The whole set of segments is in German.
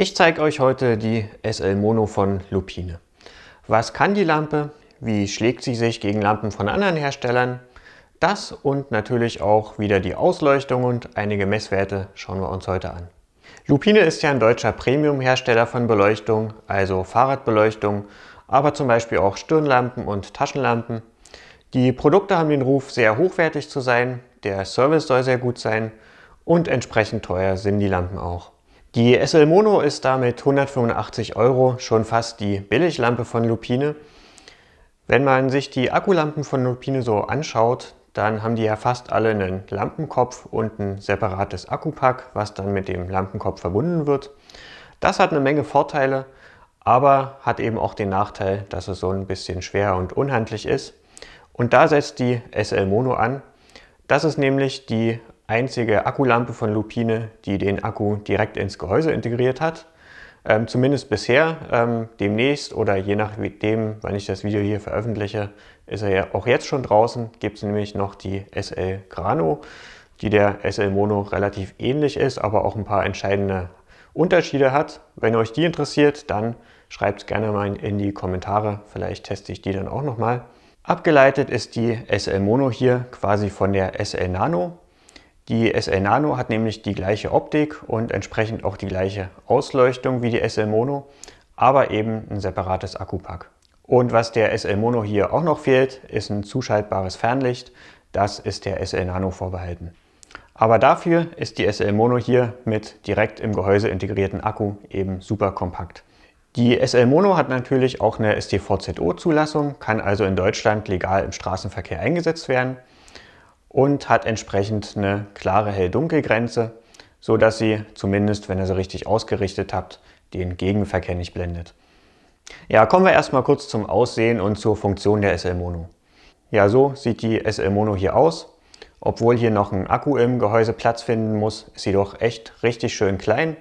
Ich zeige euch heute die SL Mono von Lupine. Was kann die Lampe? Wie schlägt sie sich gegen Lampen von anderen Herstellern? Das und natürlich auch wieder die Ausleuchtung und einige Messwerte schauen wir uns heute an. Lupine ist ja ein deutscher Premium-Hersteller von Beleuchtung, also Fahrradbeleuchtung, aber zum Beispiel auch Stirnlampen und Taschenlampen. Die Produkte haben den Ruf, sehr hochwertig zu sein, der Service soll sehr gut sein und entsprechend teuer sind die Lampen auch. Die SL Mono ist damit 185 Euro schon fast die Billiglampe von Lupine. Wenn man sich die Akkulampen von Lupine so anschaut, dann haben die ja fast alle einen Lampenkopf und ein separates Akkupack, was dann mit dem Lampenkopf verbunden wird. Das hat eine Menge Vorteile, aber hat eben auch den Nachteil, dass es so ein bisschen schwer und unhandlich ist. Und da setzt die SL Mono an. Das ist nämlich die einzige Akkulampe von Lupine, die den Akku direkt ins Gehäuse integriert hat. Ähm, zumindest bisher, ähm, demnächst oder je nachdem, wann ich das Video hier veröffentliche, ist er ja auch jetzt schon draußen. Gibt es nämlich noch die SL Grano, die der SL Mono relativ ähnlich ist, aber auch ein paar entscheidende Unterschiede hat. Wenn euch die interessiert, dann schreibt es gerne mal in die Kommentare. Vielleicht teste ich die dann auch nochmal. Abgeleitet ist die SL Mono hier quasi von der SL Nano. Die SL Nano hat nämlich die gleiche Optik und entsprechend auch die gleiche Ausleuchtung wie die SL Mono, aber eben ein separates Akkupack. Und was der SL Mono hier auch noch fehlt, ist ein zuschaltbares Fernlicht. Das ist der SL Nano vorbehalten. Aber dafür ist die SL Mono hier mit direkt im Gehäuse integrierten Akku eben super kompakt. Die SL Mono hat natürlich auch eine STVZO-Zulassung, kann also in Deutschland legal im Straßenverkehr eingesetzt werden und hat entsprechend eine klare Hell-Dunkel-Grenze, so dass sie zumindest, wenn ihr sie richtig ausgerichtet habt, den Gegenverkehr nicht blendet. Ja, kommen wir erstmal kurz zum Aussehen und zur Funktion der SL Mono. Ja, so sieht die SL Mono hier aus. Obwohl hier noch ein Akku im Gehäuse Platz finden muss, ist sie doch echt richtig schön klein.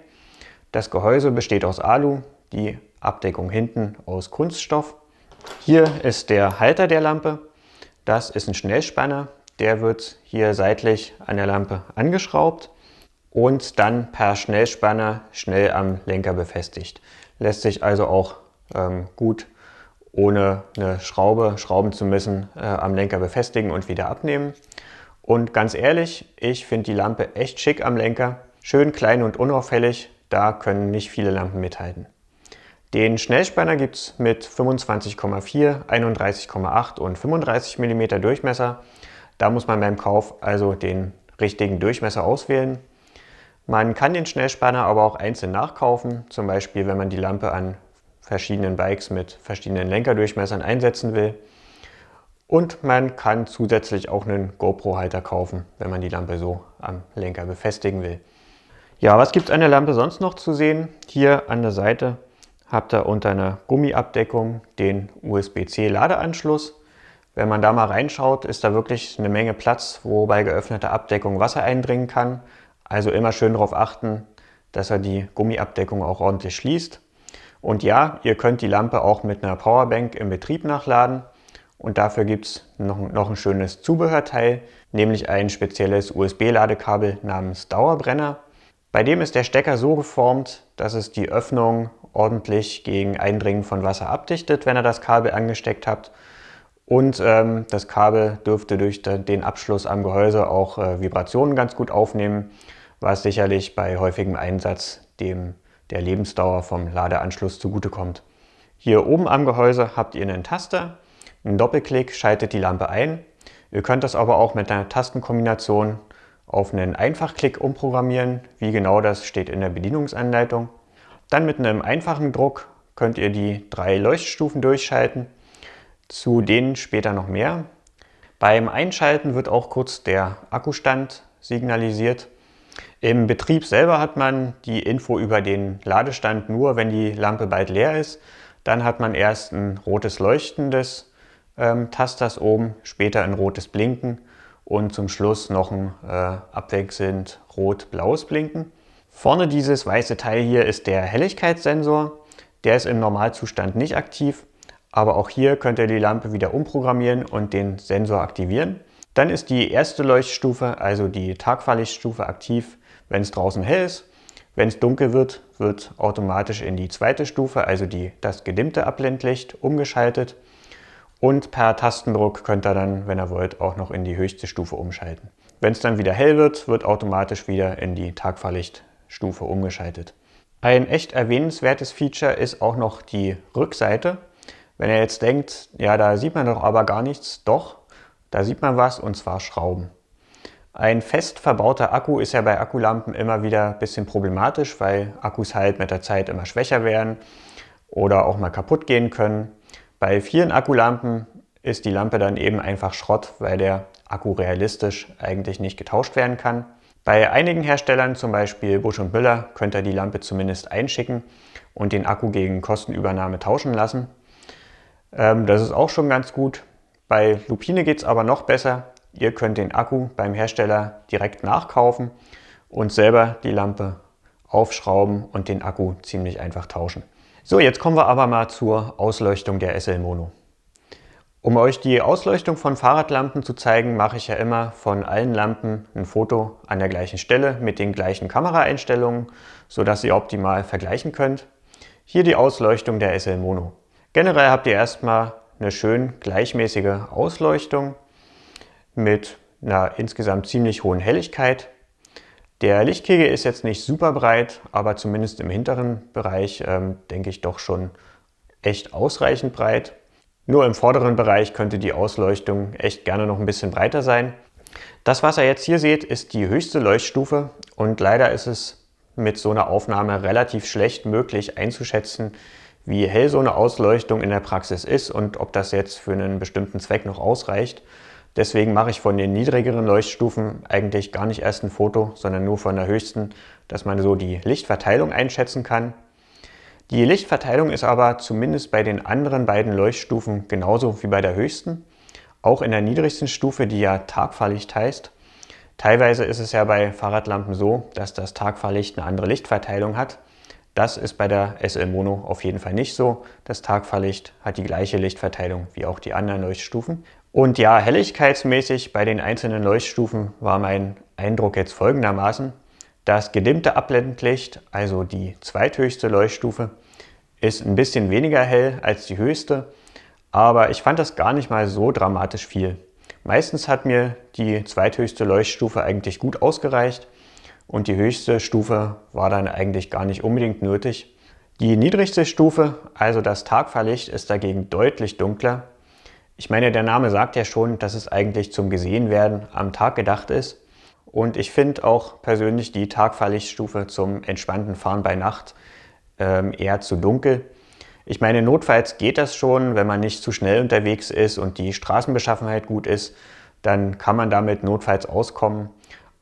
Das Gehäuse besteht aus Alu, die Abdeckung hinten aus Kunststoff. Hier ist der Halter der Lampe. Das ist ein Schnellspanner, der wird hier seitlich an der Lampe angeschraubt und dann per Schnellspanner schnell am Lenker befestigt. Lässt sich also auch ähm, gut ohne eine Schraube schrauben zu müssen äh, am Lenker befestigen und wieder abnehmen. Und ganz ehrlich, ich finde die Lampe echt schick am Lenker. Schön klein und unauffällig, da können nicht viele Lampen mithalten. Den Schnellspanner gibt es mit 25,4, 31,8 und 35 mm Durchmesser da muss man beim Kauf also den richtigen Durchmesser auswählen. Man kann den Schnellspanner aber auch einzeln nachkaufen, zum Beispiel wenn man die Lampe an verschiedenen Bikes mit verschiedenen Lenkerdurchmessern einsetzen will. Und man kann zusätzlich auch einen GoPro-Halter kaufen, wenn man die Lampe so am Lenker befestigen will. Ja, was gibt es an der Lampe sonst noch zu sehen? Hier an der Seite habt ihr unter einer Gummiabdeckung den USB-C-Ladeanschluss. Wenn man da mal reinschaut, ist da wirklich eine Menge Platz, wo bei geöffneter Abdeckung Wasser eindringen kann. Also immer schön darauf achten, dass er die Gummiabdeckung auch ordentlich schließt. Und ja, ihr könnt die Lampe auch mit einer Powerbank im Betrieb nachladen. Und dafür gibt es noch, noch ein schönes Zubehörteil, nämlich ein spezielles USB-Ladekabel namens Dauerbrenner. Bei dem ist der Stecker so geformt, dass es die Öffnung ordentlich gegen Eindringen von Wasser abdichtet, wenn ihr das Kabel angesteckt habt. Und ähm, das Kabel dürfte durch den Abschluss am Gehäuse auch äh, Vibrationen ganz gut aufnehmen, was sicherlich bei häufigem Einsatz dem, der Lebensdauer vom Ladeanschluss zugutekommt. Hier oben am Gehäuse habt ihr einen Taster. Ein Doppelklick schaltet die Lampe ein. Ihr könnt das aber auch mit einer Tastenkombination auf einen Einfachklick umprogrammieren. Wie genau das steht in der Bedienungsanleitung. Dann mit einem einfachen Druck könnt ihr die drei Leuchtstufen durchschalten zu denen später noch mehr. Beim Einschalten wird auch kurz der Akkustand signalisiert. Im Betrieb selber hat man die Info über den Ladestand nur, wenn die Lampe bald leer ist. Dann hat man erst ein rotes Leuchten des ähm, Tasters oben, später ein rotes Blinken und zum Schluss noch ein äh, abwechselnd rot-blaues Blinken. Vorne dieses weiße Teil hier ist der Helligkeitssensor. Der ist im Normalzustand nicht aktiv aber auch hier könnt ihr die Lampe wieder umprogrammieren und den Sensor aktivieren. Dann ist die erste Leuchtstufe, also die Tagfahrlichtstufe, aktiv, wenn es draußen hell ist. Wenn es dunkel wird, wird automatisch in die zweite Stufe, also die, das gedimmte Ablendlicht, umgeschaltet. Und per Tastendruck könnt ihr dann, wenn ihr wollt, auch noch in die höchste Stufe umschalten. Wenn es dann wieder hell wird, wird automatisch wieder in die Tagfahrlichtstufe umgeschaltet. Ein echt erwähnenswertes Feature ist auch noch die Rückseite. Wenn ihr jetzt denkt, ja, da sieht man doch aber gar nichts, doch, da sieht man was und zwar Schrauben. Ein fest verbauter Akku ist ja bei Akkulampen immer wieder ein bisschen problematisch, weil Akkus halt mit der Zeit immer schwächer werden oder auch mal kaputt gehen können. Bei vielen Akkulampen ist die Lampe dann eben einfach Schrott, weil der Akku realistisch eigentlich nicht getauscht werden kann. Bei einigen Herstellern, zum Beispiel Busch und Müller, könnt ihr die Lampe zumindest einschicken und den Akku gegen Kostenübernahme tauschen lassen. Ähm, das ist auch schon ganz gut. Bei Lupine geht es aber noch besser. Ihr könnt den Akku beim Hersteller direkt nachkaufen und selber die Lampe aufschrauben und den Akku ziemlich einfach tauschen. So, jetzt kommen wir aber mal zur Ausleuchtung der SL Mono. Um euch die Ausleuchtung von Fahrradlampen zu zeigen, mache ich ja immer von allen Lampen ein Foto an der gleichen Stelle mit den gleichen Kameraeinstellungen, sodass ihr optimal vergleichen könnt. Hier die Ausleuchtung der SL Mono. Generell habt ihr erstmal eine schön gleichmäßige Ausleuchtung mit einer insgesamt ziemlich hohen Helligkeit. Der Lichtkegel ist jetzt nicht super breit, aber zumindest im hinteren Bereich ähm, denke ich doch schon echt ausreichend breit. Nur im vorderen Bereich könnte die Ausleuchtung echt gerne noch ein bisschen breiter sein. Das, was ihr jetzt hier seht, ist die höchste Leuchtstufe und leider ist es mit so einer Aufnahme relativ schlecht möglich einzuschätzen, wie hell so eine Ausleuchtung in der Praxis ist und ob das jetzt für einen bestimmten Zweck noch ausreicht. Deswegen mache ich von den niedrigeren Leuchtstufen eigentlich gar nicht erst ein Foto, sondern nur von der höchsten, dass man so die Lichtverteilung einschätzen kann. Die Lichtverteilung ist aber zumindest bei den anderen beiden Leuchtstufen genauso wie bei der höchsten. Auch in der niedrigsten Stufe, die ja Tagfahrlicht heißt. Teilweise ist es ja bei Fahrradlampen so, dass das Tagfahrlicht eine andere Lichtverteilung hat. Das ist bei der SL Mono auf jeden Fall nicht so. Das Tagfahrlicht hat die gleiche Lichtverteilung wie auch die anderen Leuchtstufen. Und ja, helligkeitsmäßig bei den einzelnen Leuchtstufen war mein Eindruck jetzt folgendermaßen. Das gedimmte Ablendlicht, also die zweithöchste Leuchtstufe, ist ein bisschen weniger hell als die höchste, aber ich fand das gar nicht mal so dramatisch viel. Meistens hat mir die zweithöchste Leuchtstufe eigentlich gut ausgereicht und die höchste Stufe war dann eigentlich gar nicht unbedingt nötig. Die niedrigste Stufe, also das Tagfahrlicht, ist dagegen deutlich dunkler. Ich meine, der Name sagt ja schon, dass es eigentlich zum Gesehenwerden am Tag gedacht ist. Und ich finde auch persönlich die Tagfahrlichtstufe zum entspannten Fahren bei Nacht ähm, eher zu dunkel. Ich meine, notfalls geht das schon, wenn man nicht zu schnell unterwegs ist und die Straßenbeschaffenheit gut ist, dann kann man damit notfalls auskommen.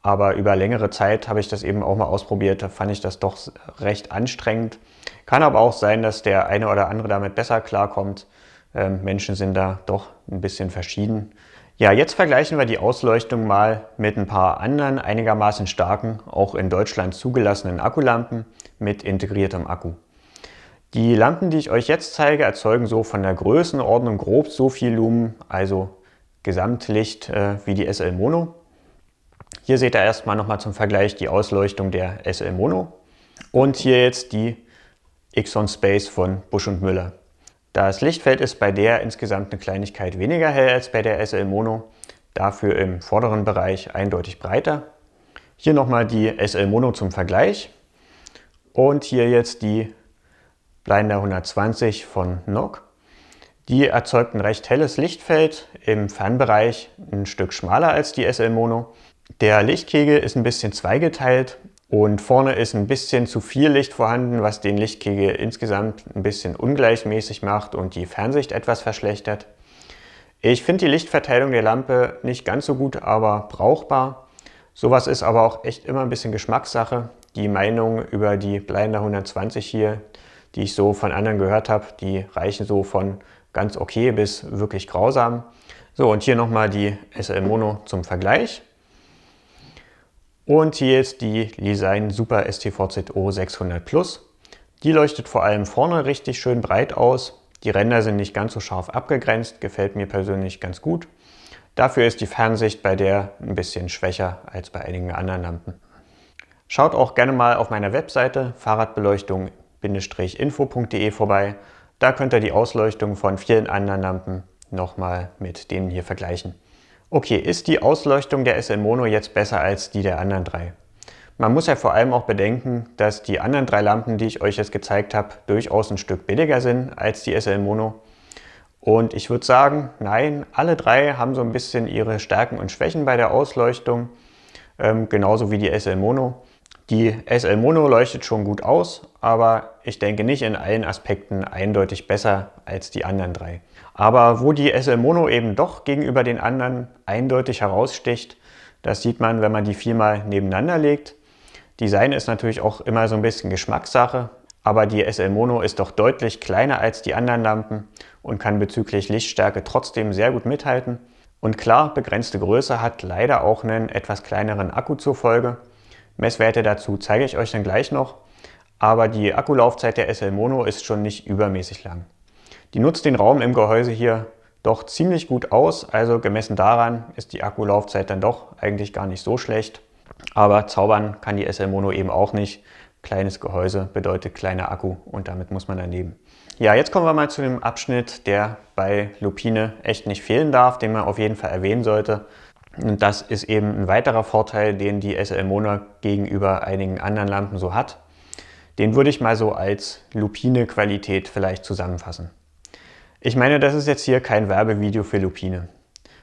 Aber über längere Zeit habe ich das eben auch mal ausprobiert. Da fand ich das doch recht anstrengend. Kann aber auch sein, dass der eine oder andere damit besser klarkommt. Ähm, Menschen sind da doch ein bisschen verschieden. Ja, jetzt vergleichen wir die Ausleuchtung mal mit ein paar anderen einigermaßen starken, auch in Deutschland zugelassenen Akkulampen mit integriertem Akku. Die Lampen, die ich euch jetzt zeige, erzeugen so von der Größenordnung grob so viel Lumen, also Gesamtlicht äh, wie die SL Mono. Hier seht ihr erstmal nochmal zum Vergleich die Ausleuchtung der SL Mono und hier jetzt die Exxon Space von Busch und Müller. Das Lichtfeld ist bei der insgesamt eine Kleinigkeit weniger hell als bei der SL Mono, dafür im vorderen Bereich eindeutig breiter. Hier nochmal die SL Mono zum Vergleich und hier jetzt die Blinder 120 von NOC. Die erzeugt ein recht helles Lichtfeld, im Fernbereich ein Stück schmaler als die SL Mono der Lichtkegel ist ein bisschen zweigeteilt und vorne ist ein bisschen zu viel Licht vorhanden, was den Lichtkegel insgesamt ein bisschen ungleichmäßig macht und die Fernsicht etwas verschlechtert. Ich finde die Lichtverteilung der Lampe nicht ganz so gut, aber brauchbar. Sowas ist aber auch echt immer ein bisschen Geschmackssache. Die Meinung über die Blinder 120 hier, die ich so von anderen gehört habe, die reichen so von ganz okay bis wirklich grausam. So, und hier nochmal die SL Mono zum Vergleich. Und hier ist die Lisign Super STVZO 600 Plus. Die leuchtet vor allem vorne richtig schön breit aus. Die Ränder sind nicht ganz so scharf abgegrenzt, gefällt mir persönlich ganz gut. Dafür ist die Fernsicht bei der ein bisschen schwächer als bei einigen anderen Lampen. Schaut auch gerne mal auf meiner Webseite fahrradbeleuchtung-info.de vorbei. Da könnt ihr die Ausleuchtung von vielen anderen Lampen nochmal mit denen hier vergleichen. Okay, ist die Ausleuchtung der SL Mono jetzt besser als die der anderen drei? Man muss ja vor allem auch bedenken, dass die anderen drei Lampen, die ich euch jetzt gezeigt habe, durchaus ein Stück billiger sind als die SL Mono. Und ich würde sagen, nein, alle drei haben so ein bisschen ihre Stärken und Schwächen bei der Ausleuchtung, ähm, genauso wie die SL Mono. Die SL Mono leuchtet schon gut aus, aber ich denke nicht in allen Aspekten eindeutig besser als die anderen drei. Aber wo die SL Mono eben doch gegenüber den anderen eindeutig heraussticht, das sieht man, wenn man die viermal nebeneinander legt. Design ist natürlich auch immer so ein bisschen Geschmackssache, aber die SL Mono ist doch deutlich kleiner als die anderen Lampen und kann bezüglich Lichtstärke trotzdem sehr gut mithalten. Und klar, begrenzte Größe hat leider auch einen etwas kleineren Akku zur Folge. Messwerte dazu zeige ich euch dann gleich noch aber die Akkulaufzeit der SL Mono ist schon nicht übermäßig lang. Die nutzt den Raum im Gehäuse hier doch ziemlich gut aus, also gemessen daran ist die Akkulaufzeit dann doch eigentlich gar nicht so schlecht. Aber zaubern kann die SL Mono eben auch nicht. Kleines Gehäuse bedeutet kleiner Akku und damit muss man daneben. Ja, jetzt kommen wir mal zu dem Abschnitt, der bei Lupine echt nicht fehlen darf, den man auf jeden Fall erwähnen sollte. Und das ist eben ein weiterer Vorteil, den die SL Mono gegenüber einigen anderen Lampen so hat. Den würde ich mal so als Lupine-Qualität vielleicht zusammenfassen. Ich meine, das ist jetzt hier kein Werbevideo für Lupine.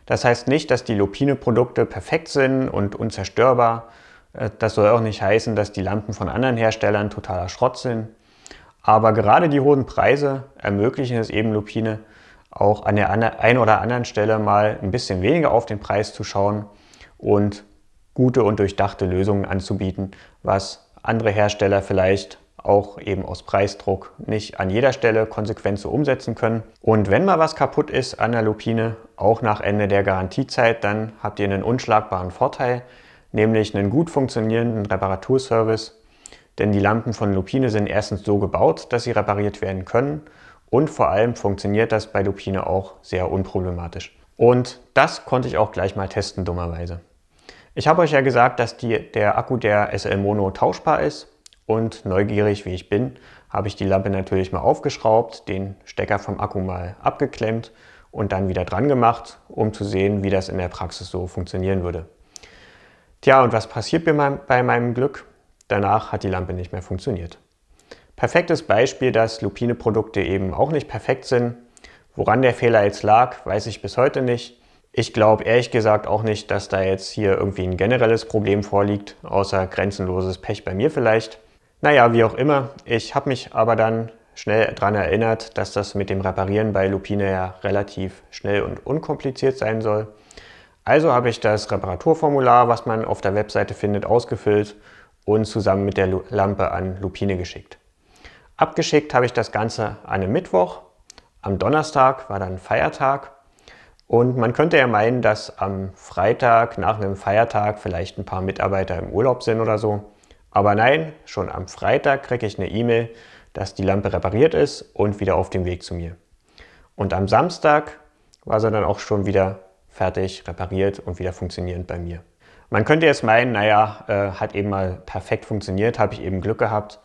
Das heißt nicht, dass die Lupine-Produkte perfekt sind und unzerstörbar. Äh, das soll auch nicht heißen, dass die Lampen von anderen Herstellern totaler Schrott sind. Aber gerade die hohen Preise ermöglichen es eben Lupine, auch an der einen oder anderen Stelle mal ein bisschen weniger auf den Preis zu schauen und gute und durchdachte Lösungen anzubieten, was andere Hersteller vielleicht auch eben aus Preisdruck nicht an jeder Stelle konsequent so umsetzen können. Und wenn mal was kaputt ist an der Lupine, auch nach Ende der Garantiezeit, dann habt ihr einen unschlagbaren Vorteil, nämlich einen gut funktionierenden Reparaturservice. Denn die Lampen von Lupine sind erstens so gebaut, dass sie repariert werden können und vor allem funktioniert das bei Lupine auch sehr unproblematisch. Und das konnte ich auch gleich mal testen, dummerweise. Ich habe euch ja gesagt, dass die, der Akku der SL Mono tauschbar ist. Und neugierig wie ich bin, habe ich die Lampe natürlich mal aufgeschraubt, den Stecker vom Akku mal abgeklemmt und dann wieder dran gemacht, um zu sehen, wie das in der Praxis so funktionieren würde. Tja, und was passiert mir bei meinem Glück? Danach hat die Lampe nicht mehr funktioniert. Perfektes Beispiel, dass Lupine-Produkte eben auch nicht perfekt sind. Woran der Fehler jetzt lag, weiß ich bis heute nicht. Ich glaube ehrlich gesagt auch nicht, dass da jetzt hier irgendwie ein generelles Problem vorliegt, außer grenzenloses Pech bei mir vielleicht. Naja, wie auch immer, ich habe mich aber dann schnell daran erinnert, dass das mit dem Reparieren bei Lupine ja relativ schnell und unkompliziert sein soll. Also habe ich das Reparaturformular, was man auf der Webseite findet, ausgefüllt und zusammen mit der Lampe an Lupine geschickt. Abgeschickt habe ich das Ganze an einem Mittwoch. Am Donnerstag war dann Feiertag. Und man könnte ja meinen, dass am Freitag nach einem Feiertag vielleicht ein paar Mitarbeiter im Urlaub sind oder so. Aber nein, schon am Freitag kriege ich eine E-Mail, dass die Lampe repariert ist und wieder auf dem Weg zu mir. Und am Samstag war sie dann auch schon wieder fertig, repariert und wieder funktionierend bei mir. Man könnte jetzt meinen, naja, äh, hat eben mal perfekt funktioniert, habe ich eben Glück gehabt.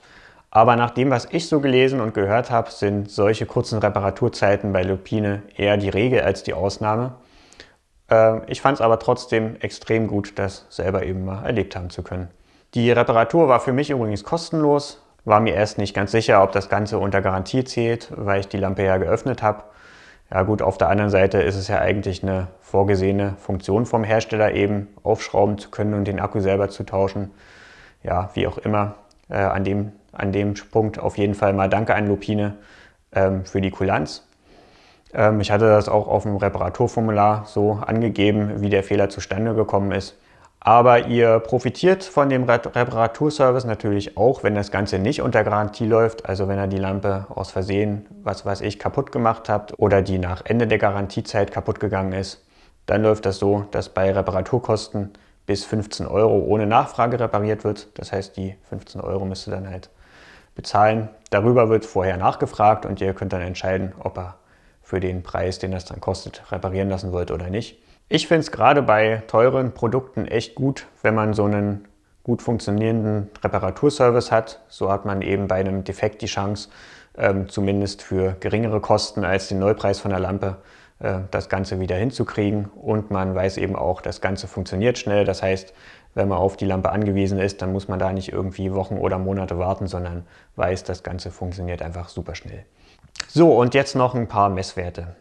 Aber nach dem, was ich so gelesen und gehört habe, sind solche kurzen Reparaturzeiten bei Lupine eher die Regel als die Ausnahme. Äh, ich fand es aber trotzdem extrem gut, das selber eben mal erlebt haben zu können. Die Reparatur war für mich übrigens kostenlos, war mir erst nicht ganz sicher, ob das Ganze unter Garantie zählt, weil ich die Lampe ja geöffnet habe. Ja gut, auf der anderen Seite ist es ja eigentlich eine vorgesehene Funktion vom Hersteller eben, aufschrauben zu können und den Akku selber zu tauschen. Ja, wie auch immer, äh, an, dem, an dem Punkt auf jeden Fall mal Danke an Lupine ähm, für die Kulanz. Ähm, ich hatte das auch auf dem Reparaturformular so angegeben, wie der Fehler zustande gekommen ist. Aber ihr profitiert von dem Reparaturservice natürlich auch, wenn das Ganze nicht unter Garantie läuft. Also wenn ihr die Lampe aus Versehen, was weiß ich, kaputt gemacht habt oder die nach Ende der Garantiezeit kaputt gegangen ist, dann läuft das so, dass bei Reparaturkosten bis 15 Euro ohne Nachfrage repariert wird. Das heißt, die 15 Euro müsst ihr dann halt bezahlen. Darüber wird vorher nachgefragt und ihr könnt dann entscheiden, ob ihr für den Preis, den das dann kostet, reparieren lassen wollt oder nicht. Ich finde es gerade bei teuren Produkten echt gut, wenn man so einen gut funktionierenden Reparaturservice hat. So hat man eben bei einem Defekt die Chance, ähm, zumindest für geringere Kosten als den Neupreis von der Lampe, äh, das Ganze wieder hinzukriegen. Und man weiß eben auch, das Ganze funktioniert schnell. Das heißt, wenn man auf die Lampe angewiesen ist, dann muss man da nicht irgendwie Wochen oder Monate warten, sondern weiß, das Ganze funktioniert einfach super schnell. So, und jetzt noch ein paar Messwerte.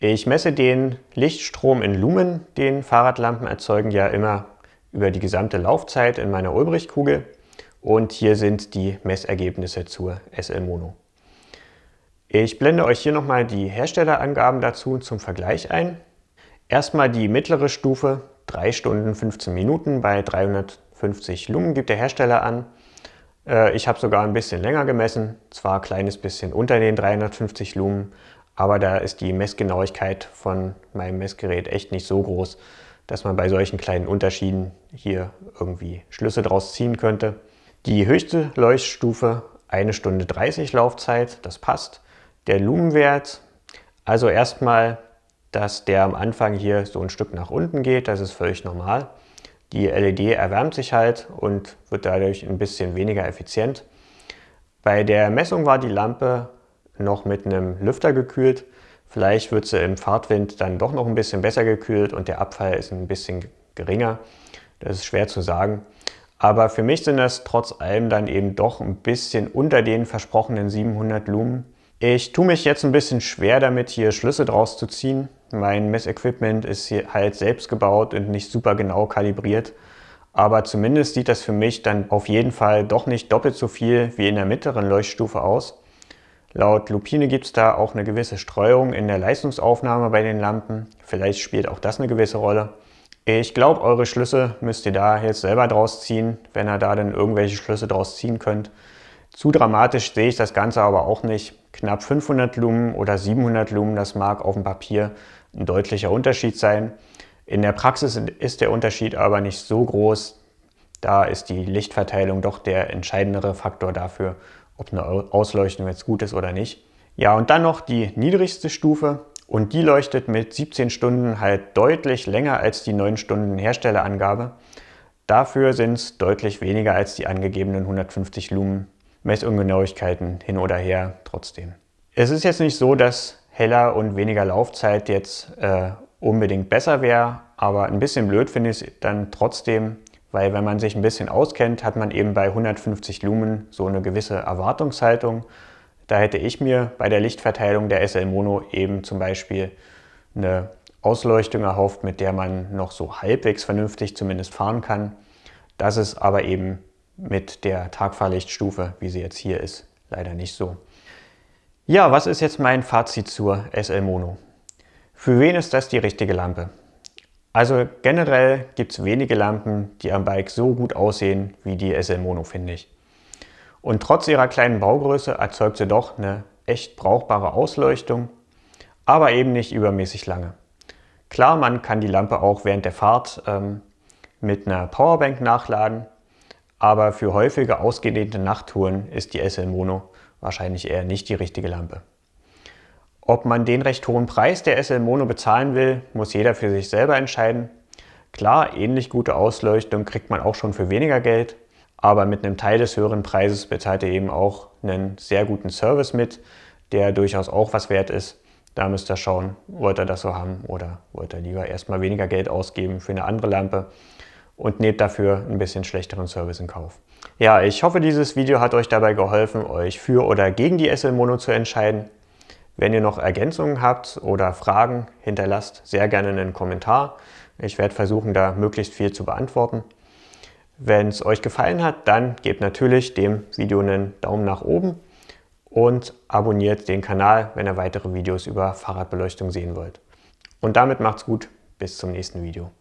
Ich messe den Lichtstrom in Lumen, den Fahrradlampen erzeugen ja immer über die gesamte Laufzeit in meiner Ulbrichkugel. Und hier sind die Messergebnisse zur SL Mono. Ich blende euch hier nochmal die Herstellerangaben dazu zum Vergleich ein. Erstmal die mittlere Stufe, 3 Stunden 15 Minuten bei 350 Lumen gibt der Hersteller an. Äh, ich habe sogar ein bisschen länger gemessen, zwar ein kleines bisschen unter den 350 Lumen, aber da ist die Messgenauigkeit von meinem Messgerät echt nicht so groß, dass man bei solchen kleinen Unterschieden hier irgendwie Schlüsse draus ziehen könnte. Die höchste Leuchtstufe, eine Stunde 30 Laufzeit, das passt. Der Lumenwert, also erstmal, dass der am Anfang hier so ein Stück nach unten geht, das ist völlig normal. Die LED erwärmt sich halt und wird dadurch ein bisschen weniger effizient. Bei der Messung war die Lampe noch mit einem Lüfter gekühlt. Vielleicht wird sie im Fahrtwind dann doch noch ein bisschen besser gekühlt und der Abfall ist ein bisschen geringer. Das ist schwer zu sagen. Aber für mich sind das trotz allem dann eben doch ein bisschen unter den versprochenen 700 Lumen. Ich tue mich jetzt ein bisschen schwer damit, hier Schlüsse draus zu ziehen. Mein Messequipment ist hier halt selbst gebaut und nicht super genau kalibriert. Aber zumindest sieht das für mich dann auf jeden Fall doch nicht doppelt so viel wie in der mittleren Leuchtstufe aus. Laut Lupine gibt es da auch eine gewisse Streuung in der Leistungsaufnahme bei den Lampen. Vielleicht spielt auch das eine gewisse Rolle. Ich glaube, eure Schlüsse müsst ihr da jetzt selber draus ziehen, wenn ihr da dann irgendwelche Schlüsse draus ziehen könnt. Zu dramatisch sehe ich das Ganze aber auch nicht. Knapp 500 Lumen oder 700 Lumen, das mag auf dem Papier ein deutlicher Unterschied sein. In der Praxis ist der Unterschied aber nicht so groß. Da ist die Lichtverteilung doch der entscheidendere Faktor dafür, ob eine Ausleuchtung jetzt gut ist oder nicht. Ja, und dann noch die niedrigste Stufe und die leuchtet mit 17 Stunden halt deutlich länger als die 9 Stunden Herstellerangabe. Dafür sind es deutlich weniger als die angegebenen 150 Lumen. Messungenauigkeiten hin oder her trotzdem. Es ist jetzt nicht so, dass heller und weniger Laufzeit jetzt äh, unbedingt besser wäre, aber ein bisschen blöd finde ich es dann trotzdem, weil wenn man sich ein bisschen auskennt, hat man eben bei 150 Lumen so eine gewisse Erwartungshaltung. Da hätte ich mir bei der Lichtverteilung der SL Mono eben zum Beispiel eine Ausleuchtung erhofft, mit der man noch so halbwegs vernünftig zumindest fahren kann. Das ist aber eben mit der Tagfahrlichtstufe, wie sie jetzt hier ist, leider nicht so. Ja, was ist jetzt mein Fazit zur SL Mono? Für wen ist das die richtige Lampe? Also generell gibt es wenige Lampen, die am Bike so gut aussehen wie die SL Mono, finde ich. Und trotz ihrer kleinen Baugröße erzeugt sie doch eine echt brauchbare Ausleuchtung, aber eben nicht übermäßig lange. Klar, man kann die Lampe auch während der Fahrt ähm, mit einer Powerbank nachladen, aber für häufige ausgedehnte Nachttouren ist die SL Mono wahrscheinlich eher nicht die richtige Lampe. Ob man den recht hohen Preis der SL Mono bezahlen will, muss jeder für sich selber entscheiden. Klar, ähnlich gute Ausleuchtung kriegt man auch schon für weniger Geld, aber mit einem Teil des höheren Preises bezahlt ihr eben auch einen sehr guten Service mit, der durchaus auch was wert ist. Da müsst ihr schauen, wollt ihr das so haben oder wollt ihr lieber erstmal weniger Geld ausgeben für eine andere Lampe und nehmt dafür ein bisschen schlechteren Service in Kauf. Ja, ich hoffe, dieses Video hat euch dabei geholfen, euch für oder gegen die SL Mono zu entscheiden. Wenn ihr noch Ergänzungen habt oder Fragen, hinterlasst sehr gerne einen Kommentar. Ich werde versuchen, da möglichst viel zu beantworten. Wenn es euch gefallen hat, dann gebt natürlich dem Video einen Daumen nach oben und abonniert den Kanal, wenn ihr weitere Videos über Fahrradbeleuchtung sehen wollt. Und damit macht's gut, bis zum nächsten Video.